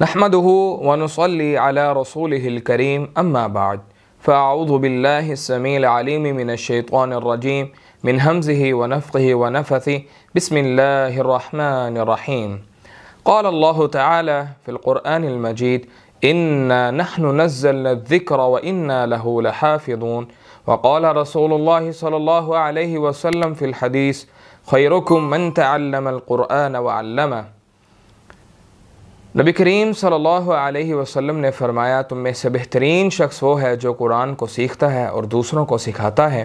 نحمده ونصلي على رسوله الكريم أما بعد فأعوذ بالله السميع العليم من الشيطان الرجيم من همزه ونفقه ونفثه بسم الله الرحمن الرحيم قال الله تعالى في القرآن المجيد إنا نحن نزلنا الذكر وإنا له لحافظون وقال رسول الله صلى الله عليه وسلم في الحديث خيركم من تعلم القرآن وعلمه नबी करीम सल्लल्लाहु अलैहि वसल्लम ने फरमाया तुम में से बेहतरीन शख्स वो है जो कुरान को सीखता है और दूसरों को सिखाता है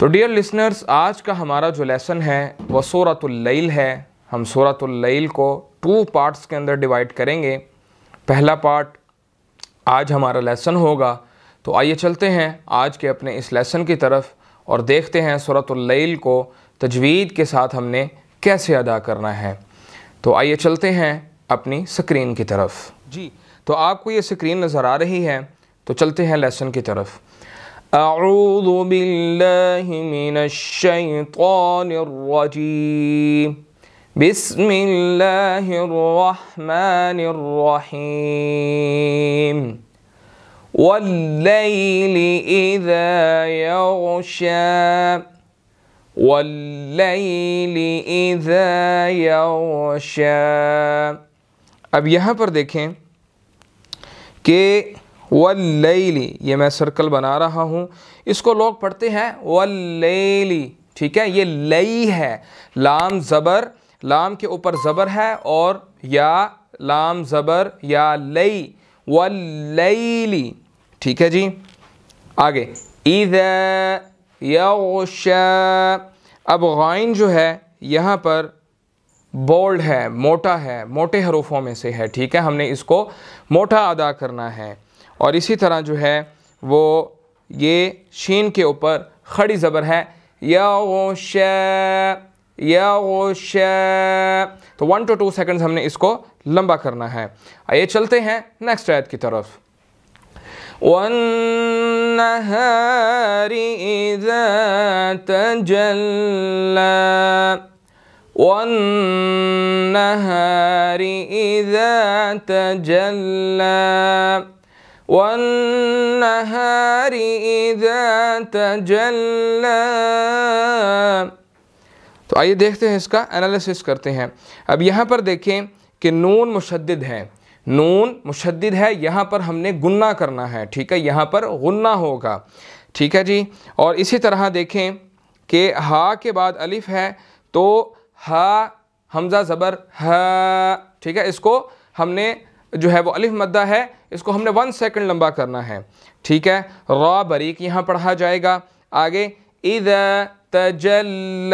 तो डियर लिसनर्स आज का हमारा जो लेसन है वह सूरतल है हम सूरतल को टू पार्ट्स के अंदर डिवाइड करेंगे पहला पार्ट आज हमारा लेसन होगा तो आइए चलते हैं आज के अपने इस लेसन की तरफ और देखते हैं सूरतल को तजवीद के साथ हमने कैसे अदा करना है तो आइए चलते हैं अपनी स्क्रीन की तरफ जी तो आपको ये स्क्रीन नज़र आ रही है तो चलते हैं लेसन की तरफ أعوذ بالله من الشيطان الرجيم بسم الله الرحمن الرحيم والليل إذا يغشى वल्लैल इज़ा यगशा अब यहाँ पर देखें कि वल्लैली ये मैं सर्कल बना रहा हूँ इसको लोग पढ़ते हैं वल्लैली ठीक है ये लई है लाम ज़बर लाम के ऊपर ज़बर है और या लाम ज़बर या लई वल्लैली ठीक है जी आगे इज़ यौशा अब गाइन जो है यहाँ पर बोल्ड है मोटा है मोटे हरूफों में से है ठीक है हमने इसको मोटा अदा करना है और इसी तरह जो है वो ये शीन के ऊपर खड़ी ज़बर है यौश तो वन टू टू सेकंड्स हमने इसको लंबा करना है आइए चलते हैं नेक्स्ट आयत की तरफ والنهار إذا تجلى والنهار إذا تجلى والنهار إذا تجلى تو آئیے دیکھتے ہیں اس کا انالیسس کرتے ہیں اب یہاں پر دیکھیں کہ نون مشدد है नून मुशद है यहाँ पर हमने गुन्ना करना है ठीक है यहाँ पर गुन्ना होगा ठीक है जी और इसी तरह देखें कि हा के बाद अलिफ है तो हा हमज़ा ज़बर ह ठीक है इसको हमने जो है वो अलिफ मद्दा है इसको हमने वन सेकंड लंबा करना है ठीक है रॉ बरीक यहाँ पढ़ा जाएगा आगे इद तजल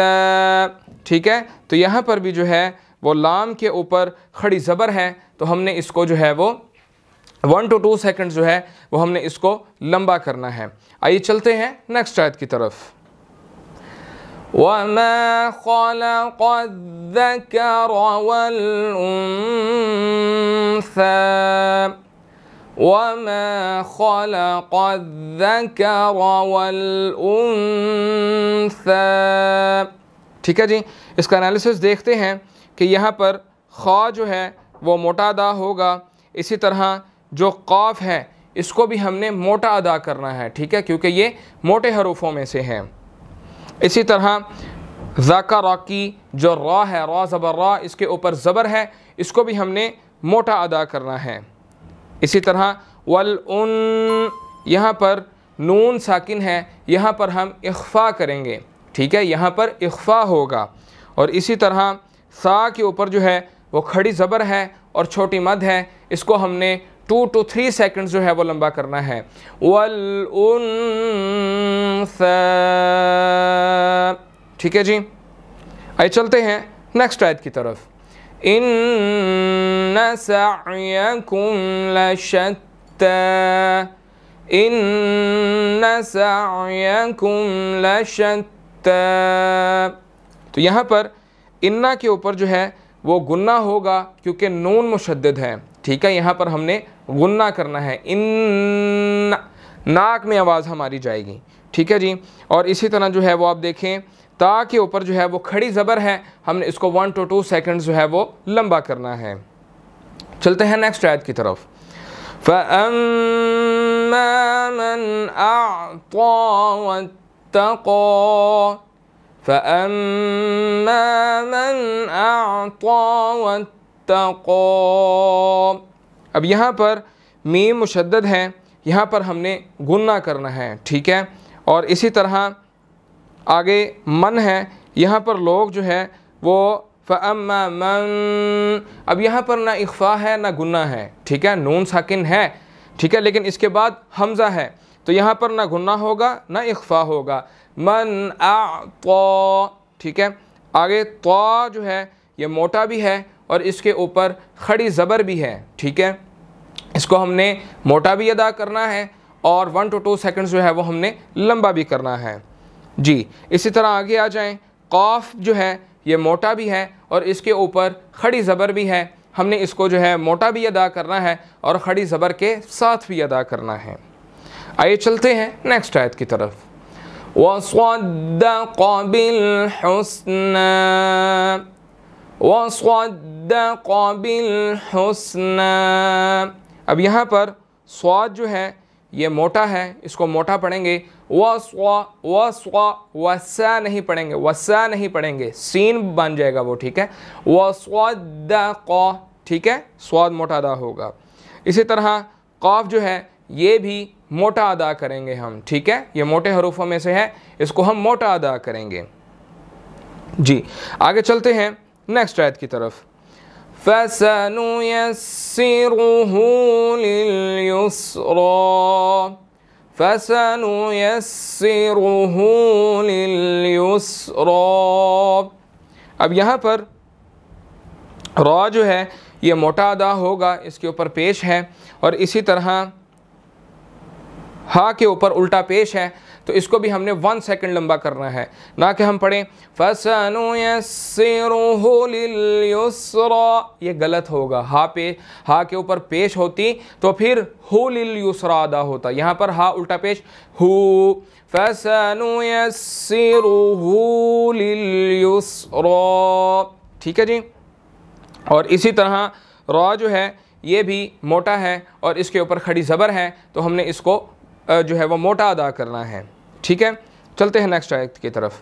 ठीक है तो यहाँ पर भी जो है वो लाम के ऊपर खड़ी ज़बर है तो हमने इसको जो है वो वन टू टू सेकेंड जो है वो हमने इसको लंबा करना है आइए चलते हैं नेक्स्ट आयत की तरफ ठीक है जी इसका एनालिसिस देखते हैं कि यहाँ पर ख़ा जो है वो मोटा अदा होगा इसी तरह जो कौफ है इसको भी हमने मोटा अदा करना है ठीक है क्योंकि ये मोटे हरूफों में से हैं इसी तरह ज़ाका रा की जो रॉ है रॉ ज़बर रॉ इसके ऊपर ज़बर है इसको भी हमने मोटा अदा करना है इसी तरह वल उन यहाँ पर नून साकिन है यहाँ पर हम इख्फा करेंगे ठीक है यहाँ पर इख्फा होगा और इसी तरह सा के ऊपर जो है वो खड़ी ज़बर है और छोटी मध है इसको हमने टू टू थ्री सेकंड्स जो है वो लंबा करना है वल उन ठीक है जी आइए चलते हैं नेक्स्ट आयत की तरफ इन सकुम इन तो यहाँ पर इन्ना के ऊपर जो है वो गुन्ना होगा क्योंकि नून मुशद है ठीक है यहाँ पर हमने गुन्ना करना है इन नाक में आवाज़ हमारी जाएगी ठीक है जी और इसी तरह जो है वो आप देखें ता के ऊपर जो है वो खड़ी ज़बर है हमने इसको वन टू टू सेकेंड जो है वो लंबा करना है चलते हैं नेक्स्ट आयत की तरफ फ़मन فأما من أعطى वत्तको अब यहाँ पर मीम मुशद्द है यहाँ पर हमने गुन्ना करना है ठीक है और इसी तरह आगे मन है यहाँ पर लोग जो है वो फ़म्मा मन अब यहाँ पर ना इख्फा है ना गुन्ना है ठीक है नून साकिन है ठीक है लेकिन इसके बाद हमज़ा है तो यहाँ पर ना घुन्ना होगा ना इख्फा होगा मन आ तो ठीक है आगे तो जो है ये मोटा भी है और इसके ऊपर खड़ी ज़बर भी है ठीक है इसको हमने मोटा भी अदा करना है और वन टू टू सेकेंड जो है वो हमने लंबा भी करना है जी इसी तरह आगे आ जाएं कॉफ़ जो है ये मोटा भी है और इसके ऊपर खड़ी ज़बर भी है हमने इसको जो है मोटा भी अदा करना है और खड़ी ज़बर के साथ भी अदा करना है आइए चलते हैं नेक्स्ट आयत की तरफ अब यहाँ पर स्वाद जो है ये मोटा है इसको मोटा पढ़ेंगे व स्वा व स्वा वसा नहीं पढ़ेंगे वसा नहीं पढ़ेंगे सीन बन जाएगा वो ठीक है व स्वाद ठीक है स्वाद मोटा दा होगा इसी तरह कौफ जो है ये भी मोटा अदा करेंगे हम ठीक है ये मोटे हरूफों में से है इसको हम मोटा अदा करेंगे जी आगे चलते हैं नेक्स्ट आयत की तरफ अब यहाँ पर रॉ जो है ये मोटा अदा होगा इसके ऊपर पेश है और इसी तरह हा के ऊपर उल्टा पेश है तो इसको भी हमने वन सेकंड लंबा करना है ना कि हम पढ़ें फसनुसरा ये गलत होगा हा पे हा के ऊपर पेश होती तो फिर हो लिलयुसरा अदा होता यहाँ पर हा उल्टा पेश हु फसनुसरा ठीक है जी और इसी तरह रॉ जो है ये भी मोटा है और इसके ऊपर खड़ी ज़बर है तो हमने इसको जो है वह मोटा अदा करना है ठीक है चलते हैं नेक्स्ट आयत की तरफ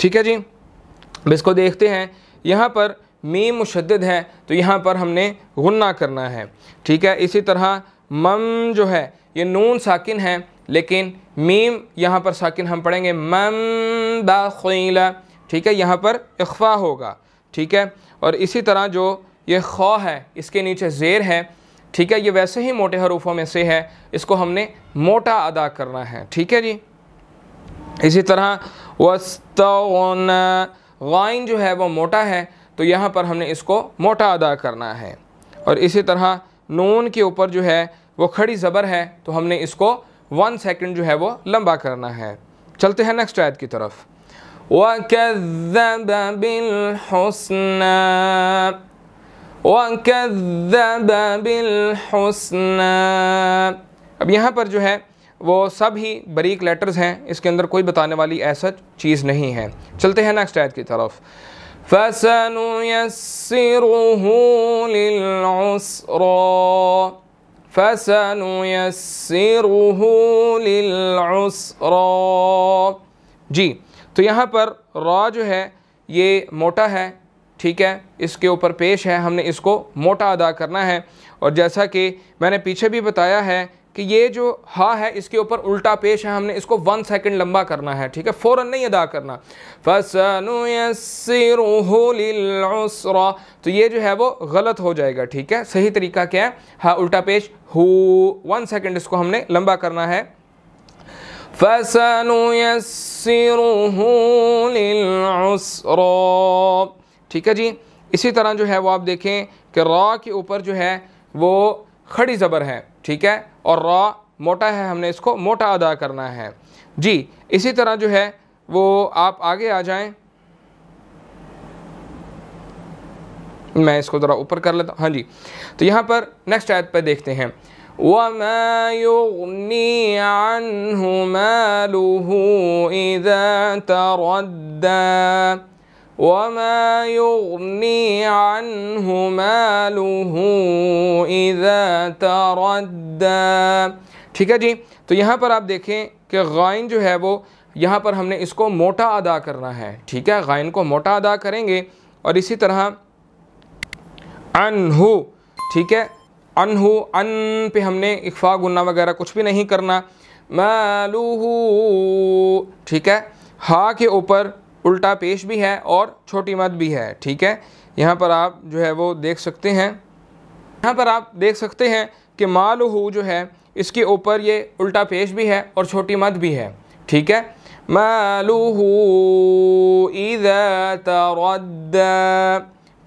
ठीक है जी अब इसको देखते हैं यहाँ पर मी मुशद है तो यहाँ पर हमने गुन्ना करना है ठीक है इसी तरह मम जो है ये नून साकिन है लेकिन मीम यहाँ पर साकिन हम पढ़ेंगे मम दाखीला ठीक है यहाँ पर इख्फा होगा ठीक है और इसी तरह जो ये खौ है इसके नीचे ज़ेर है ठीक है ये वैसे ही मोटे हरूफों में से है इसको हमने मोटा अदा करना है ठीक है जी इसी तरह वाइन जो है वो मोटा है तो यहाँ पर हमने इसको मोटा अदा करना है और इसी तरह नून के ऊपर जो है वो खड़ी ज़बर है तो हमने इसको वन सेकेंड जो है वो लंबा करना है चलते हैं नेक्स्ट आयत की तरफ अब यहाँ पर जो है वो सब ही बरीक लेटर्स हैं इसके अंदर कोई बताने वाली ऐसा चीज़ नहीं है चलते हैं नेक्स्ट आयत की तरफ फसनुयसिरुहु लिलउसरा फसनुयसिरुह लिलउसरा जी तो यहाँ पर रॉ जो है ये मोटा है ठीक है इसके ऊपर पेश है हमने इसको मोटा अदा करना है और जैसा कि मैंने पीछे भी बताया है कि ये जो हा है इसके ऊपर उल्टा पेश है हमने इसको वन सेकंड लंबा करना है ठीक है फौरन नहीं अदा करना फसनुसरा तो ये जो है वो गलत हो जाएगा ठीक है सही तरीका क्या है हा उल्टा पेश हो वन सेकंड इसको हमने लंबा करना है फसनुसरा ठीक है जी इसी तरह जो है वो आप देखें कि रा के ऊपर जो है वो खड़ी ज़बर है ठीक है और रॉ मोटा है हमने इसको मोटा अदा करना है जी इसी तरह जो है वो आप आगे आ जाएं मैं इसको ज़रा ऊपर कर लेता हाँ जी तो यहाँ पर नेक्स्ट आयत पर देखते हैं وما يغني عنه ماله إذا تردى وما يغني عنه ماله إذا تردى ठीक है जी तो यहाँ पर आप देखें कि गाइन जो है वो यहाँ पर हमने इसको मोटा अदा करना है ठीक है गाइन को मोटा अदा करेंगे और इसी तरह अनहु ठीक है अनहु अन पे हमने इकफा गुना वगैरह कुछ भी नहीं करना मालूहू ठीक है हा के ऊपर उल्टा पेश भी है और छोटी मत भी है ठीक है यहाँ पर आप जो है वो देख सकते हैं यहाँ पर आप देख सकते हैं कि माल हो जो है इसके ऊपर ये उल्टा पेश भी है और छोटी मत भी है ठीक है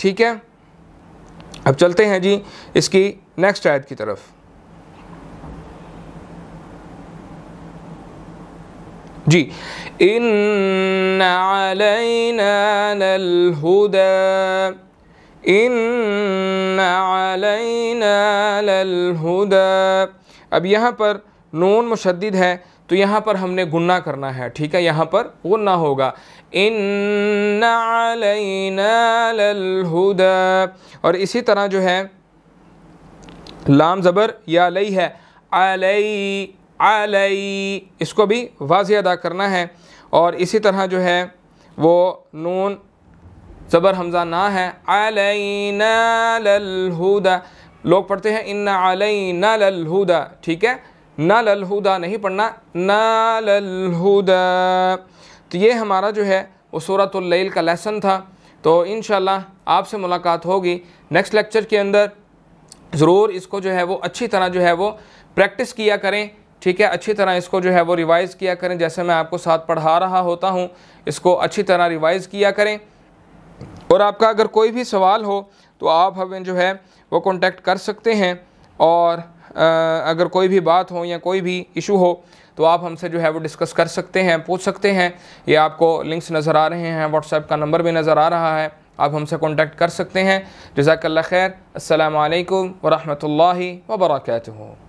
ठीक है अब चलते हैं जी इसकी नेक्स्ट आयत की तरफ जी इन अलैना इन अलैना अब यहाँ पर नून मुशद है तो यहाँ पर हमने गुन्ना करना है ठीक है यहाँ पर गुन्ना होगा इन अलैना और इसी तरह जो है लाम ज़बर या लई है अलई अलई इसको भी वाज अदा करना है और इसी तरह जो है वो नून ज़बर हमज़ा ना है अलई ललहुदा लोग पढ़ते हैं इन अलैना ललहुदा ठीक है ना ललहुदा नहीं पढ़ना ना ललहुदा तो ये हमारा जो है वो सूरतल का लेसन था तो इन आपसे मुलाकात होगी नेक्स्ट लेक्चर के अंदर ज़रूर इसको जो है वो अच्छी तरह जो है वो प्रैक्टिस किया करें ठीक है अच्छी तरह इसको जो है वो रिवाइज़ किया करें जैसे मैं आपको साथ पढ़ा रहा होता हूँ इसको अच्छी तरह रिवाइज़ किया करें और आपका अगर कोई भी सवाल हो तो आप हमें जो है वो कॉन्टेक्ट कर सकते हैं और अगर कोई भी बात हो या कोई भी इशू हो तो आप हमसे जो है वो डिस्कस कर सकते हैं पूछ सकते हैं ये आपको लिंक्स नज़र आ रहे हैं व्हाट्सएप का नंबर भी नज़र आ रहा है आप हमसे कॉन्टेक्ट कर सकते हैं जजाकल्ला खैर अल्लाम वरहमल वर्का